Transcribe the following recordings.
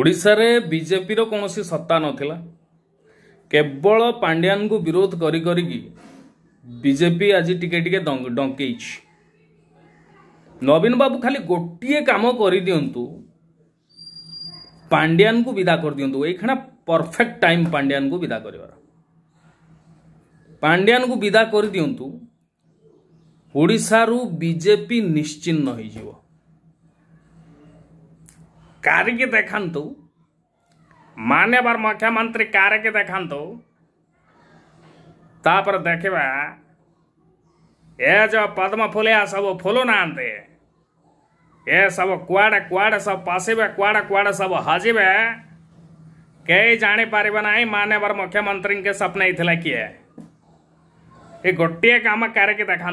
ଓଡ଼ିଶାରେ ବିଜେପିର କୌଣସି ସତ୍ତା ନଥିଲା କେବଳ ପାଣ୍ଡିଆନଙ୍କୁ ବିରୋଧ କରି କରିକି ବିଜେପି ଆଜି ଟିକେ ଟିକେ ଡଙ୍କେଇଛି ନବୀନ ବାବୁ ଖାଲି ଗୋଟିଏ କାମ କରିଦିଅନ୍ତୁ ପାଣ୍ଡିଆନଙ୍କୁ ବିଦା କରିଦିଅନ୍ତୁ ଏଇକ୍ଷଣା ପରଫେକ୍ଟ ଟାଇମ୍ ପାଣ୍ଡିଆନଙ୍କୁ ବିଦା କରିବାର ପାଣ୍ଡିଆନଙ୍କୁ ବିଦା କରିଦିଅନ୍ତୁ ଓଡ଼ିଶାରୁ ବିଜେପି ନିଶ୍ଚିହ୍ନ ହୋଇଯିବ कारिकी देखु मानवर मुख्यमंत्री कारिकी देखु तापर देखा ये जो पद्म फुलिया सब फुलूना ये सब कुआडे कुआडे सब पशे कुआडे कुआडे सब हजबे कई जापर ना मानवर मुख्यमंत्री के सपन ही किए ये गोटे कम कारिकी देखा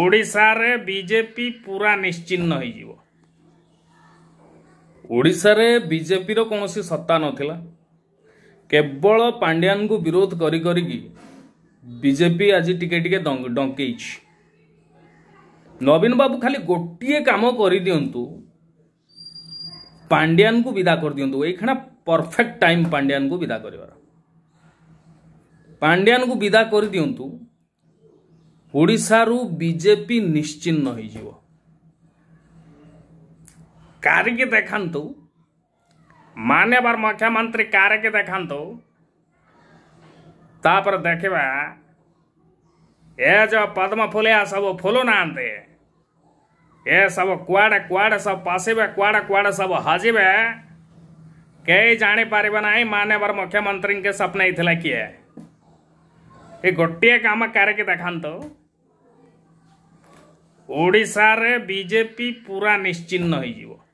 ओडिशा रे बीजेपी पूरा निश्चिन्न हो ଓଡ଼ିଶାରେ ବିଜେପିର କୌଣସି ସତ୍ତା ନଥିଲା କେବଳ ପାଣ୍ଡିଆନଙ୍କୁ ବିରୋଧ କରି କରିକି ବିଜେପି ଆଜି ଟିକେ ଟିକେ ଡଙ୍କେଇଛି ନବୀନ ବାବୁ ଖାଲି ଗୋଟିଏ କାମ କରିଦିଅନ୍ତୁ ପାଣ୍ଡିଆନଙ୍କୁ ବିଦା କରିଦିଅନ୍ତୁ ଏଇକ୍ଷଣା ପରଫେକ୍ଟ ଟାଇମ୍ ପାଣ୍ଡିଆନଙ୍କୁ ବିଦା କରିବାର ପାଣ୍ଡିଆନଙ୍କୁ ବିଦା କରିଦିଅନ୍ତୁ ଓଡ଼ିଶାରୁ ବିଜେପି ନିଶ୍ଚିହ୍ନ ହୋଇଯିବ कारिकी देखु मानवर मुख्यमंत्री कारिकी देखु तापर देखा ये जो पद्म फुलिया सब फुलूना ये सब कुआडे कुआडे सब पशे कुआडे कुआडे सब हजे कई जापर ना मानवर मुख्यमंत्री के सपन ही किए ये गोटे कम करके देखा ओडार बीजेपी पूरा निश्चिन्न हो